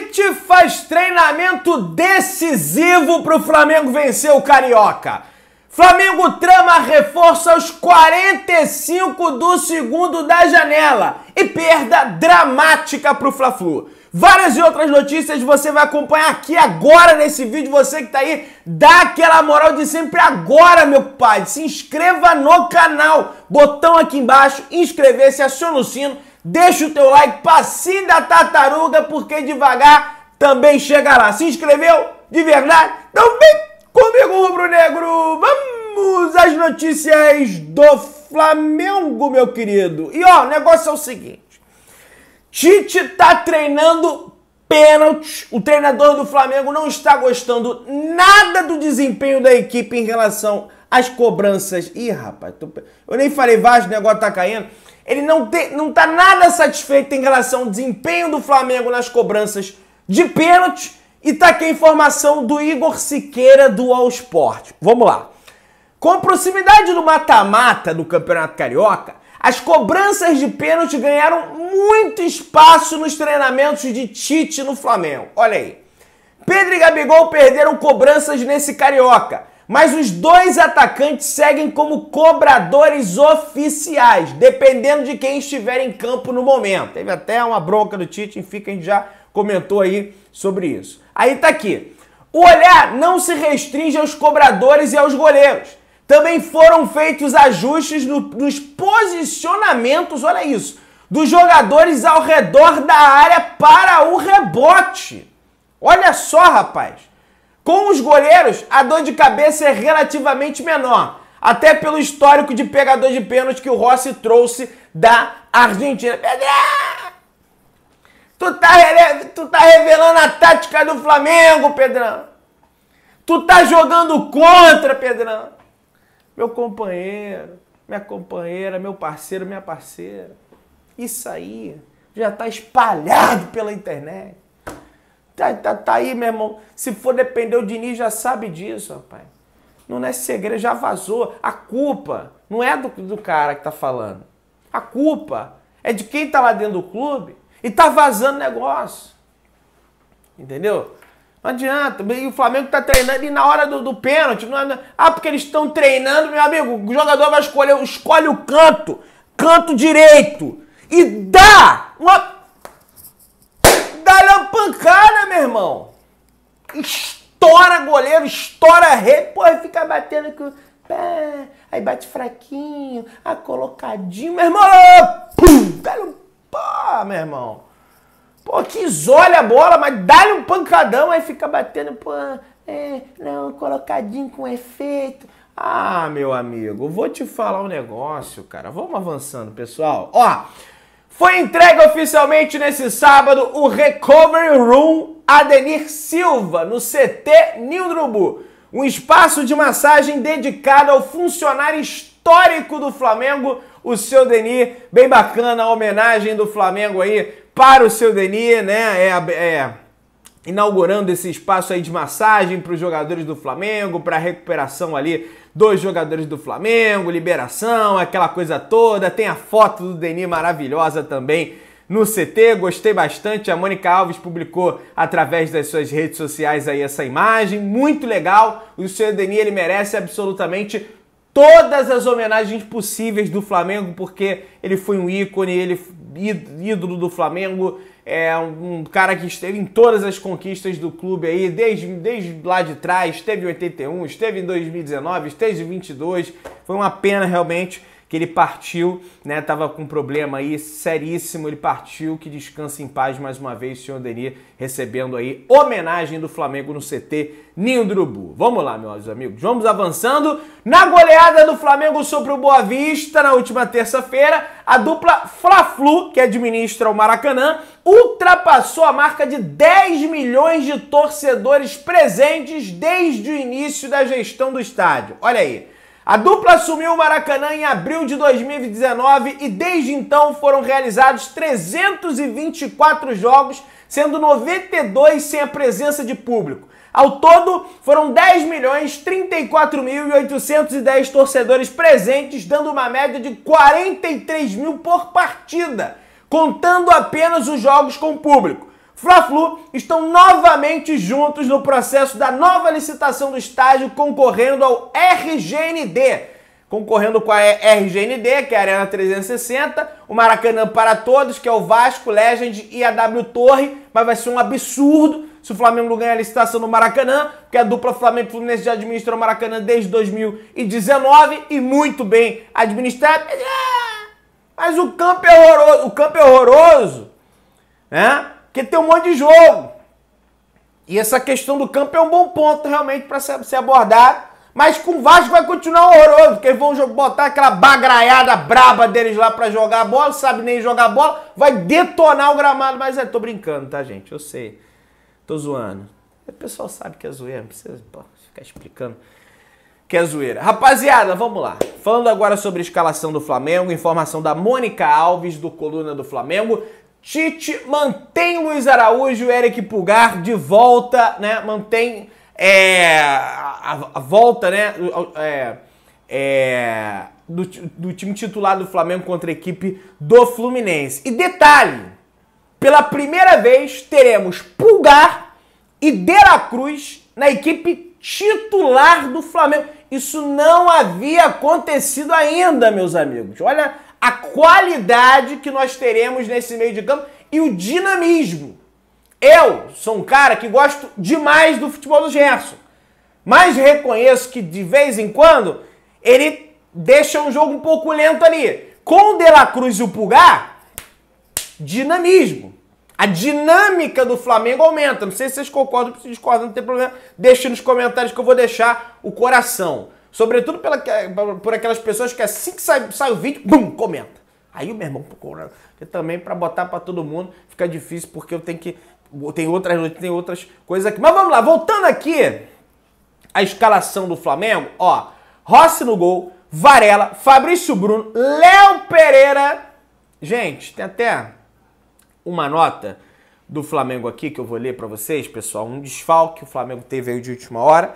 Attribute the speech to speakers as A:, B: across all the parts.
A: Tite faz treinamento decisivo para o Flamengo vencer o Carioca. Flamengo trama reforça aos 45 do segundo da janela e perda dramática para o Fla-Flu. Várias e outras notícias você vai acompanhar aqui agora nesse vídeo. Você que tá aí, dá aquela moral de sempre agora, meu pai. Se inscreva no canal, botão aqui embaixo, inscrever-se, aciona o sino Deixa o teu like, passinho da tartaruga, porque devagar também chega lá. Se inscreveu? De verdade? Então vem comigo, Rubro Negro! Vamos às notícias do Flamengo, meu querido. E ó, o negócio é o seguinte. Tite tá treinando pênalti. O treinador do Flamengo não está gostando nada do desempenho da equipe em relação às cobranças. Ih, rapaz, tô... eu nem falei, Vasco, o negócio tá caindo. Ele não está nada satisfeito em relação ao desempenho do Flamengo nas cobranças de pênalti. E tá aqui a informação do Igor Siqueira do All Sport. Vamos lá. Com a proximidade do mata-mata do Campeonato Carioca, as cobranças de pênalti ganharam muito espaço nos treinamentos de Tite no Flamengo. Olha aí. Pedro e Gabigol perderam cobranças nesse Carioca, mas os dois atacantes seguem como cobradores oficiais, dependendo de quem estiver em campo no momento. Teve até uma bronca do Tite, enfim, que a gente já comentou aí sobre isso. Aí tá aqui. O olhar não se restringe aos cobradores e aos goleiros. Também foram feitos ajustes no, nos posicionamentos, olha isso, dos jogadores ao redor da área para o rebote. Olha só, rapaz. Com os goleiros, a dor de cabeça é relativamente menor, até pelo histórico de pegador de pênalti que o Rossi trouxe da Argentina. Tu tá, tu tá revelando a tática do Flamengo, Pedrão. Tu tá jogando contra, Pedrão. Meu companheiro, minha companheira, meu parceiro, minha parceira. Isso aí já tá espalhado pela internet. Tá, tá, tá aí, meu irmão. Se for depender, o Diniz já sabe disso, rapaz. Não é segredo, já vazou. A culpa não é do, do cara que tá falando. A culpa é de quem tá lá dentro do clube e tá vazando negócio. Entendeu? Não adianta. E o Flamengo tá treinando e na hora do, do pênalti. Não, é, não, é? ah, porque eles estão treinando, meu amigo. O jogador vai escolher, escolhe o canto, canto direito. E dá uma dá-lhe uma pancada, meu irmão. Estoura goleiro, estoura rede, porra, fica batendo com. Aí bate fraquinho, a ah, colocadinho, meu irmão. Pum, dá-lhe um pá, meu irmão. Pô, que isole a bola, mas dá-lhe um pancadão, aí fica batendo, pô, é, não, colocadinho com efeito. Ah, meu amigo, vou te falar um negócio, cara. Vamos avançando, pessoal. Ó, foi entregue oficialmente nesse sábado o Recovery Room Adenir Silva, no CT Nildrubu. Um espaço de massagem dedicado ao funcionário histórico do Flamengo, o seu Denir. Bem bacana a homenagem do Flamengo aí para o seu Denir, né? É, é, inaugurando esse espaço aí de massagem para os jogadores do Flamengo, para a recuperação ali dois jogadores do Flamengo, liberação, aquela coisa toda. Tem a foto do Denis maravilhosa também no CT, gostei bastante. A Mônica Alves publicou através das suas redes sociais aí essa imagem, muito legal. O senhor Denis ele merece absolutamente todas as homenagens possíveis do Flamengo, porque ele foi um ícone, ele ídolo do Flamengo, é um cara que esteve em todas as conquistas do clube aí, desde, desde lá de trás, esteve em 81, esteve em 2019, esteve em 22. Foi uma pena realmente que ele partiu, né? Tava com um problema aí seríssimo, ele partiu, que descansa em paz mais uma vez, senhor Denis, recebendo aí homenagem do Flamengo no CT Ninho Vamos lá, meus amigos, vamos avançando. Na goleada do Flamengo sobre o Boa Vista, na última terça-feira, a dupla Fla-Flu, que administra o Maracanã, ultrapassou a marca de 10 milhões de torcedores presentes desde o início da gestão do estádio. Olha aí. A dupla assumiu o Maracanã em abril de 2019 e desde então foram realizados 324 jogos, sendo 92 sem a presença de público. Ao todo, foram 10 milhões 34.810 torcedores presentes, dando uma média de 43 mil por partida, contando apenas os jogos com público. Fla-Flu estão novamente juntos no processo da nova licitação do estádio concorrendo ao RGND. Concorrendo com a RGND, que é a Arena 360, o Maracanã para Todos, que é o Vasco, Legend e a W Torre, mas vai ser um absurdo se o Flamengo ganhar a licitação no Maracanã, porque a dupla Flamengo Fluminense já administra o Maracanã desde 2019 e muito bem administrado. É, mas o campo é horroroso, o campo é horroroso, né? Porque tem um monte de jogo. E essa questão do campo é um bom ponto realmente para ser abordado. Mas com o Vasco vai continuar horroroso, porque eles vão botar aquela bagraiada braba deles lá para jogar a bola, sabe nem jogar bola, vai detonar o gramado. Mas é, tô brincando, tá, gente? Eu sei. Tô zoando. O pessoal sabe que é zoeira, não precisa pô, ficar explicando que é zoeira. Rapaziada, vamos lá. Falando agora sobre a escalação do Flamengo, informação da Mônica Alves, do Coluna do Flamengo. Tite mantém Luiz Araújo e Eric Pulgar de volta, né? Mantém é, a, a, volta, né? É, é, do, do time titular do Flamengo contra a equipe do Fluminense. E detalhe: pela primeira vez teremos Pulgar e Dela Cruz na equipe titular do Flamengo. Isso não havia acontecido ainda, meus amigos. Olha a qualidade que nós teremos nesse meio de campo e o dinamismo. Eu sou um cara que gosto demais do futebol do Gerson, mas reconheço que de vez em quando ele deixa um jogo um pouco lento ali. Com o De La Cruz e o Pulgar, dinamismo. A dinâmica do Flamengo aumenta. Não sei se vocês concordam, se discordam, não tem problema. Deixe nos comentários que eu vou deixar o coração. Sobretudo pela, por aquelas pessoas que assim que sai, sai o vídeo, bum, comenta. Aí o meu irmão, né? porque também para botar para todo mundo fica difícil porque eu tenho que tem outras tem outras coisas aqui. Mas vamos lá, voltando aqui a escalação do Flamengo, ó, Rossi no gol, Varela, Fabrício Bruno, Léo Pereira. Gente, tem até uma nota do Flamengo aqui que eu vou ler para vocês, pessoal, um desfalque que o Flamengo teve aí de última hora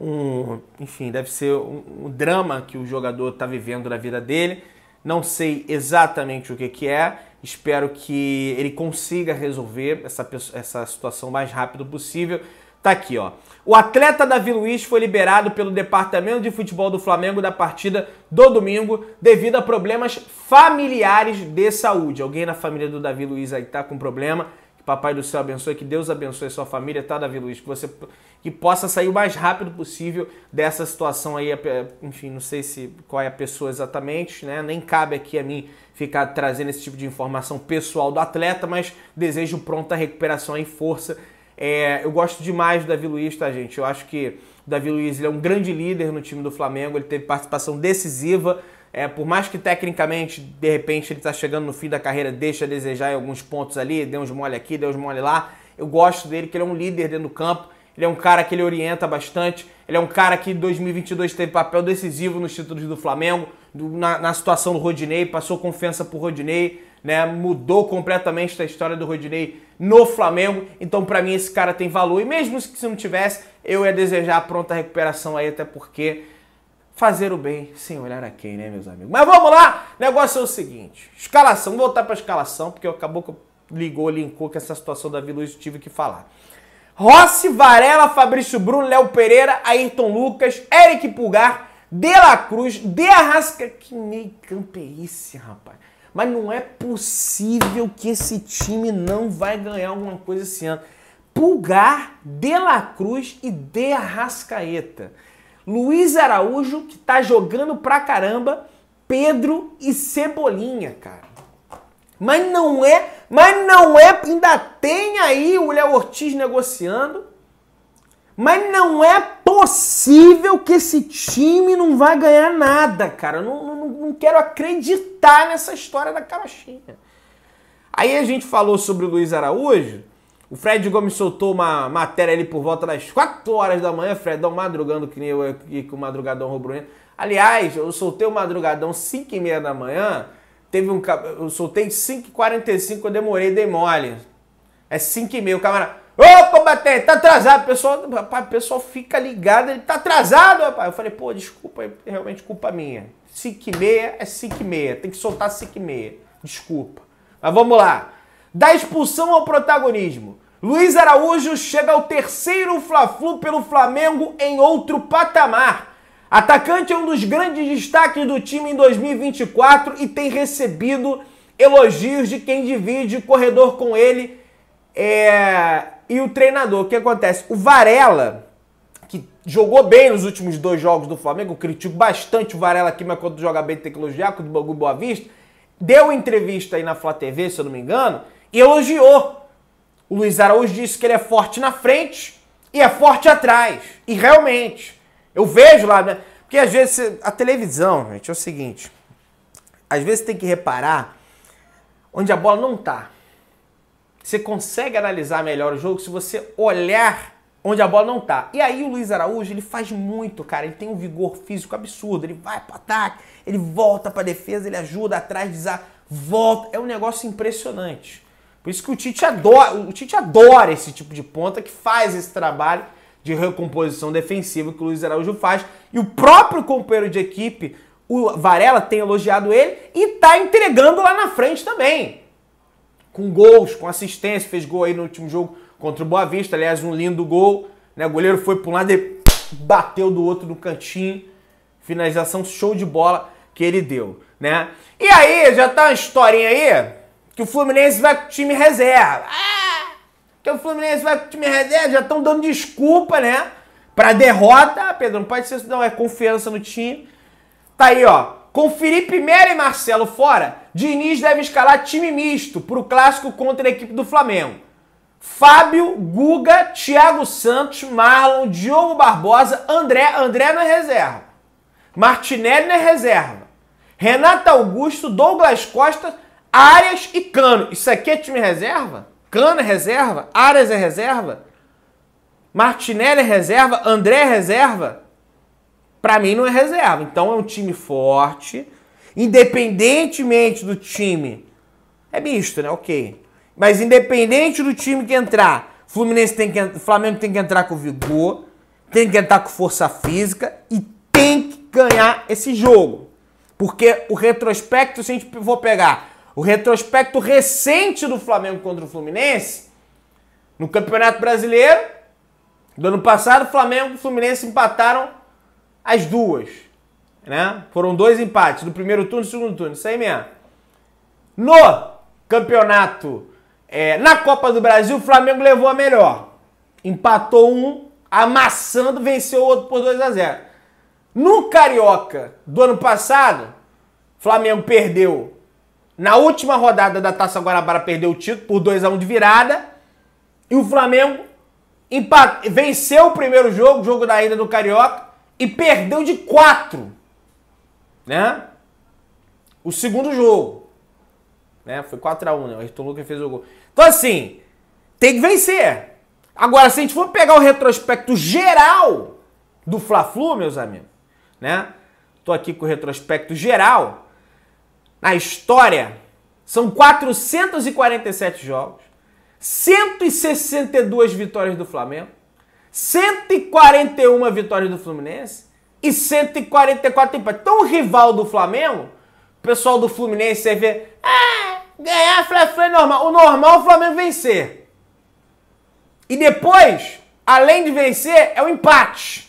A: um, enfim, deve ser um, um drama que o jogador está vivendo na vida dele. Não sei exatamente o que, que é. Espero que ele consiga resolver essa, essa situação o mais rápido possível. Tá aqui, ó. O atleta Davi Luiz foi liberado pelo Departamento de Futebol do Flamengo da partida do domingo devido a problemas familiares de saúde. Alguém na família do Davi Luiz aí tá com problema Papai do céu abençoe, que Deus abençoe sua família, tá, Davi Luiz? Que você que possa sair o mais rápido possível dessa situação aí. Enfim, não sei se qual é a pessoa exatamente, né? Nem cabe aqui a mim ficar trazendo esse tipo de informação pessoal do atleta, mas desejo pronta recuperação e força. É, eu gosto demais do Davi Luiz, tá, gente? Eu acho que o Davi Luiz ele é um grande líder no time do Flamengo, ele teve participação decisiva é, por mais que tecnicamente, de repente, ele está chegando no fim da carreira, deixa a desejar em alguns pontos ali, deu uns mole aqui, deu uns mole lá. Eu gosto dele, que ele é um líder dentro do campo, ele é um cara que ele orienta bastante, ele é um cara que em 2022 teve papel decisivo nos títulos do Flamengo, do, na, na, situação do Rodinei, passou confiança pro Rodinei, né, mudou completamente a história do Rodinei no Flamengo. Então, para mim, esse cara tem valor. E mesmo se não tivesse, eu ia desejar a pronta recuperação aí, até porque fazer o bem sem olhar a quem, né, meus amigos? Mas vamos lá! O negócio é o seguinte: escalação, vou voltar para escalação, porque acabou que ligou, linkou com essa situação da Vila e tive que falar. Rossi, Varela, Fabrício Bruno, Léo Pereira, Ayrton Lucas, Eric Pulgar, De La Cruz, De Arrasca. Que meio é esse, rapaz. Mas não é possível que esse time não vai ganhar alguma coisa esse ano. Pulgar, De La Cruz e De Arrascaeta. Luiz Araújo, que tá jogando pra caramba, Pedro e Cebolinha, cara. Mas não é, mas não é, ainda tem aí o Léo Ortiz negociando. Mas não é possível que esse time não vá ganhar nada, cara. não, não, não quero acreditar nessa história da carochinha. Aí a gente falou sobre o Luiz Araújo. O Fred Gomes soltou uma matéria ali por volta das 4 horas da manhã, Fredão madrugando que nem eu aqui com o Madrugadão Rubro Aliás, eu soltei o Madrugadão 5 e meia da manhã, teve um, eu soltei 5 h 45 eu demorei, dei mole. É 5 e meia, o camarada... Ô, combatente, tá atrasado, o pessoal, rapaz, o pessoal fica ligado, ele tá atrasado, rapaz. Eu falei, pô, desculpa, é realmente culpa minha. 5 e meia é 5 e meia, tem que soltar 5 e meia, desculpa. Mas vamos lá, da expulsão ao protagonismo. Luiz Araújo chega ao terceiro Fla-Flu pelo Flamengo em outro patamar. Atacante é um dos grandes destaques do time em 2024 e tem recebido elogios de quem divide o corredor com ele é... e o treinador. O que acontece? O Varela, que jogou bem nos últimos dois jogos do Flamengo, critico bastante o Varela aqui, mas quando joga bem tem que elogiar, quando o Bangu Boa Vista, deu entrevista aí na Flá TV, se eu não me engano, e elogiou. O Luiz Araújo disse que ele é forte na frente e é forte atrás. E realmente, eu vejo lá, né? Porque às vezes a televisão, gente, é o seguinte. Às vezes tem que reparar onde a bola não tá. Você consegue analisar melhor o jogo se você olhar onde a bola não tá. E aí o Luiz Araújo, ele faz muito, cara. Ele tem um vigor físico absurdo. Ele vai para ataque, ele volta para defesa, ele ajuda atrás, desar, volta. É um negócio impressionante. Por isso que o Tite adora, o Tite adora esse tipo de ponta que faz esse trabalho de recomposição defensiva que o Luiz Araújo faz. E o próprio companheiro de equipe, o Varela, tem elogiado ele e tá entregando lá na frente também. Com gols, com assistência, fez gol aí no último jogo contra o Boa Vista, aliás, um lindo gol. Né? O goleiro foi para um lado e bateu do outro no cantinho. Finalização show de bola que ele deu, né? E aí, já tá uma historinha aí que o Fluminense vai com o time reserva. Ah, que o Fluminense vai com o time reserva, já estão dando desculpa, né? Pra derrota. Pedro, não pode ser isso, não. É confiança no time. Tá aí, ó. Com Felipe Melo e Marcelo fora, Diniz deve escalar time misto pro clássico contra a equipe do Flamengo. Fábio, Guga, Thiago Santos, Marlon, Diogo Barbosa, André, André na é reserva. Martinelli na é reserva. Renato Augusto, Douglas Costa, Áreas e Cano. Isso aqui é time reserva? Cano é reserva? Áreas é reserva? Martinelli é reserva? André é reserva? Para mim não é reserva. Então é um time forte, independentemente do time. É misto, né? Ok. Mas independente do time que entrar, Fluminense tem que, Flamengo tem que entrar com vigor, tem que entrar com força física e tem que ganhar esse jogo. Porque o retrospecto, se a gente for pegar o retrospecto recente do Flamengo contra o Fluminense, no Campeonato Brasileiro do ano passado, Flamengo e Fluminense empataram as duas. Né? Foram dois empates, do primeiro turno e segundo turno, isso aí mesmo. No campeonato, é, na Copa do Brasil, o Flamengo levou a melhor. Empatou um, amassando, venceu o outro por 2 a 0 No Carioca do ano passado, Flamengo perdeu na última rodada da Taça Guarabara perdeu o título por 2 a 1 um de virada. E o Flamengo empate, venceu o primeiro jogo, jogo da ida do Carioca, e perdeu de 4. Né? O segundo jogo. Né? Foi 4 a 1 né? O Ayrton Lucas fez o gol. Então assim, tem que vencer. Agora, se a gente for pegar o retrospecto geral do Fla-Flu, meus amigos, né? Tô aqui com o retrospecto geral na história são 447 jogos, 162 vitórias do Flamengo, 141 vitórias do Fluminense e 144 empates. Então o rival do Flamengo, o pessoal do Fluminense, você vê, ah, ganhar Fla-Fla é normal. O normal é o Flamengo vencer. E depois, além de vencer, é o empate.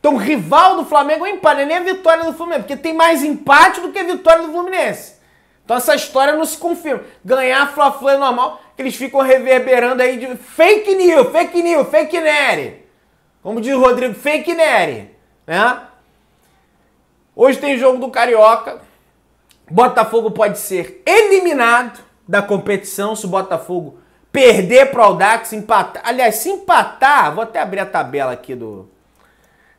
A: Então, rival do Flamengo é empate, nem a é vitória do Flamengo, porque tem mais empate do que a vitória do Fluminense. Então, essa história não se confirma. Ganhar Fla-Flu é normal, que eles ficam reverberando aí de fake news, fake news, fake nere. Como diz o Rodrigo, fake nere, né? Hoje tem jogo do Carioca. Botafogo pode ser eliminado da competição se o Botafogo perder para o Audax, empatar. Aliás, se empatar, vou até abrir a tabela aqui do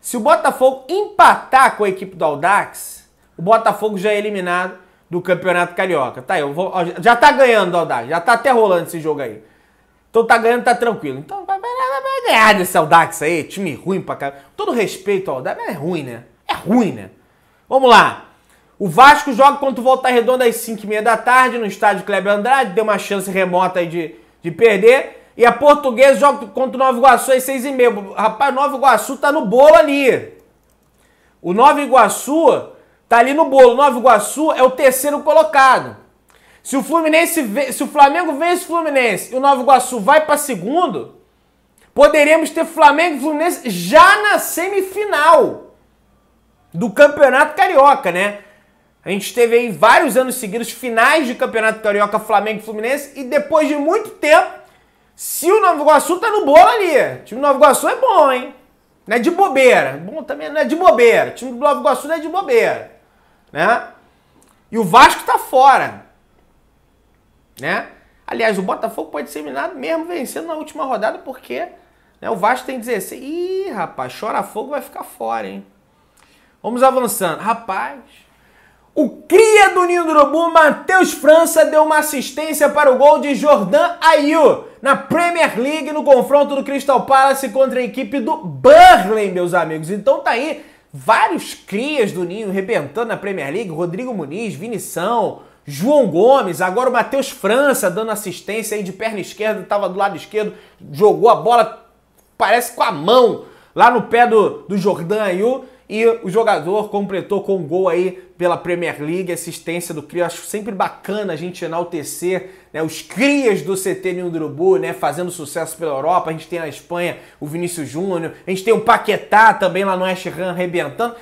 A: se o Botafogo empatar com a equipe do Aldax, o Botafogo já é eliminado do Campeonato Carioca. Tá, eu vou, ó, já tá ganhando o Aldax, já tá até rolando esse jogo aí. Então tá ganhando, tá tranquilo. Então vai, vai, vai ganhar desse Aldax aí, time ruim pra caramba. Todo respeito ao Aldax, mas é ruim, né? É ruim, né? Vamos lá. O Vasco joga contra o Volta Redonda às 5h30 da tarde no estádio Kleber Andrade. Deu uma chance remota aí de, de perder. E a portuguesa joga contra o Nova Iguaçu às seis e meio. Rapaz, Nova Iguaçu tá no bolo ali. O Nova Iguaçu tá ali no bolo. O Nova Iguaçu é o terceiro colocado. Se o Fluminense, se o Flamengo vence o Fluminense e o Nova Iguaçu vai para segundo, poderemos ter Flamengo e Fluminense já na semifinal do Campeonato Carioca, né? A gente teve aí vários anos seguidos finais de Campeonato Carioca Flamengo e Fluminense e depois de muito tempo se o novo Iguaçu tá no bolo ali. O time do Novo Iguaçu é bom, hein? Não é de bobeira. Bom também não é de bobeira. O time do novo Iguaçu não é de bobeira. Né? E o Vasco tá fora. Né? Aliás, o Botafogo pode ser eliminado mesmo vencendo na última rodada, porque né, o Vasco tem 16. Ih, rapaz, chora fogo vai ficar fora, hein? Vamos avançando. Rapaz, o cria do Ninho do Urubu, Matheus França, deu uma assistência para o gol de Jordan Ayu na Premier League no confronto do Crystal Palace contra a equipe do Burnley, meus amigos. Então tá aí vários crias do Ninho rebentando na Premier League, Rodrigo Muniz, Vinição, João Gomes, agora o Matheus França dando assistência aí de perna esquerda, estava do lado esquerdo, jogou a bola, parece com a mão, lá no pé do, do Jordan Ayu. E o jogador completou com um gol aí pela Premier League, assistência do eu Acho sempre bacana a gente enaltecer né, os crias do CT de do né, fazendo sucesso pela Europa. A gente tem na Espanha o Vinícius Júnior, a gente tem o Paquetá também lá no West Ham arrebentando.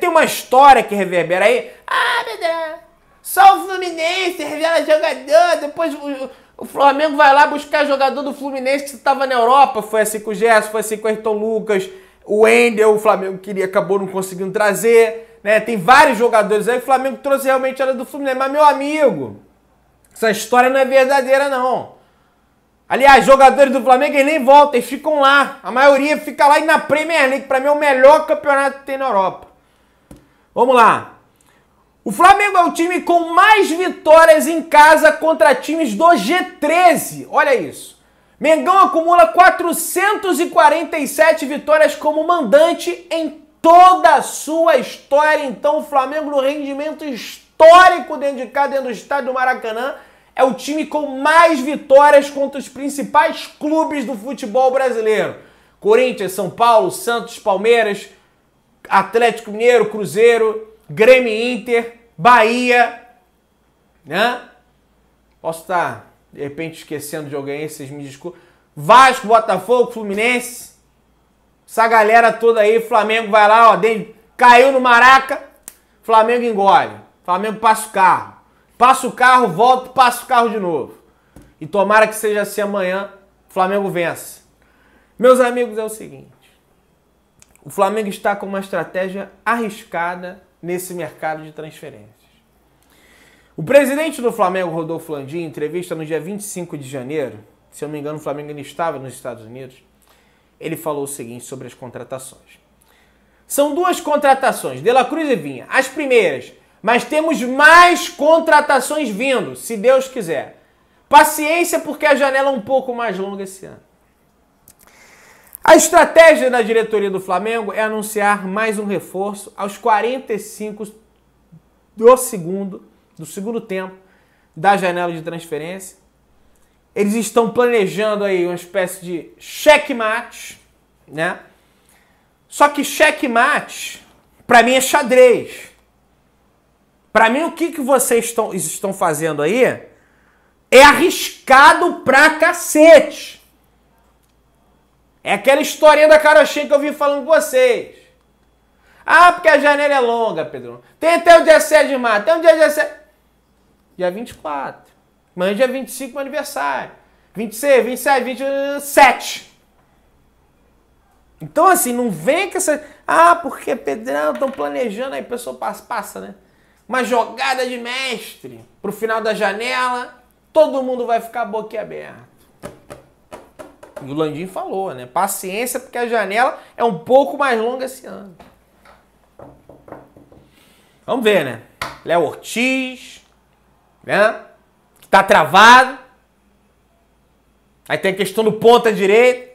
A: Tem uma história que reverbera aí. Ah, meu Deus, só o Fluminense revela jogador, depois o, o Flamengo vai lá buscar jogador do Fluminense que estava na Europa. Foi assim com o Gerson, foi assim com o Ayrton Lucas, o Wendel, o Flamengo queria, acabou não conseguindo trazer. Né? Tem vários jogadores aí. O Flamengo trouxe realmente era do Fluminense. Mas, meu amigo, essa história não é verdadeira, não. Aliás, jogadores do Flamengo eles nem voltam, eles ficam lá. A maioria fica lá e na Premier League, para mim é o melhor campeonato que tem na Europa. Vamos lá. O Flamengo é o time com mais vitórias em casa contra times do G13. Olha isso. Mengão acumula 447 vitórias como mandante em toda a sua história. Então, o Flamengo, no rendimento histórico dentro de casa, dentro do estádio do Maracanã, é o time com mais vitórias contra os principais clubes do futebol brasileiro: Corinthians, São Paulo, Santos, Palmeiras, Atlético Mineiro, Cruzeiro, Grêmio Inter, Bahia. Né? Posso estar, de repente, esquecendo de alguém, vocês me desculpem. Vasco, Botafogo, Fluminense, essa galera toda aí, Flamengo vai lá, ó, caiu no Maraca, Flamengo engole. Flamengo passa o carro. Passa o carro, volta, passa o carro de novo. E tomara que seja assim amanhã, Flamengo vence. Meus amigos, é o seguinte. O Flamengo está com uma estratégia arriscada nesse mercado de transferências. O presidente do Flamengo, Rodolfo Landim, em entrevista no dia 25 de janeiro, se eu não me engano, o Flamengo ainda estava nos Estados Unidos, ele falou o seguinte sobre as contratações. São duas contratações, De La Cruz e Vinha. As primeiras, mas temos mais contratações vindo, se Deus quiser. Paciência, porque a janela é um pouco mais longa esse ano. A estratégia da diretoria do Flamengo é anunciar mais um reforço aos 45 do segundo, do segundo tempo da janela de transferência eles estão planejando aí uma espécie de checkmate, né? Só que checkmate, para mim, é xadrez. Para mim, o que, que vocês estão, estão fazendo aí é arriscado pra cacete. É aquela historinha da cara cheia que eu vim falando com vocês. Ah, porque a janela é longa, Pedro. Tem até o dia 7 de março, tem o dia 17. Dia 24. Amanhã é dia 25, meu aniversário. 26, 27, 27. Então, assim, não vem com essa. Ah, porque Pedrão, estão planejando, aí a pessoa passa, passa, né? Uma jogada de mestre pro final da janela, todo mundo vai ficar boquiaberto. E o Landim falou, né? Paciência, porque a janela é um pouco mais longa esse ano. Vamos ver, né? Léo Ortiz, né? Tá travado. Aí tem a questão do ponta direito.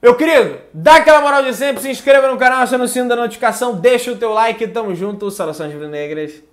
A: Meu querido, dá aquela moral de sempre, se inscreva no canal, aciona o sino da notificação, deixa o teu like, tamo junto, saudações negras.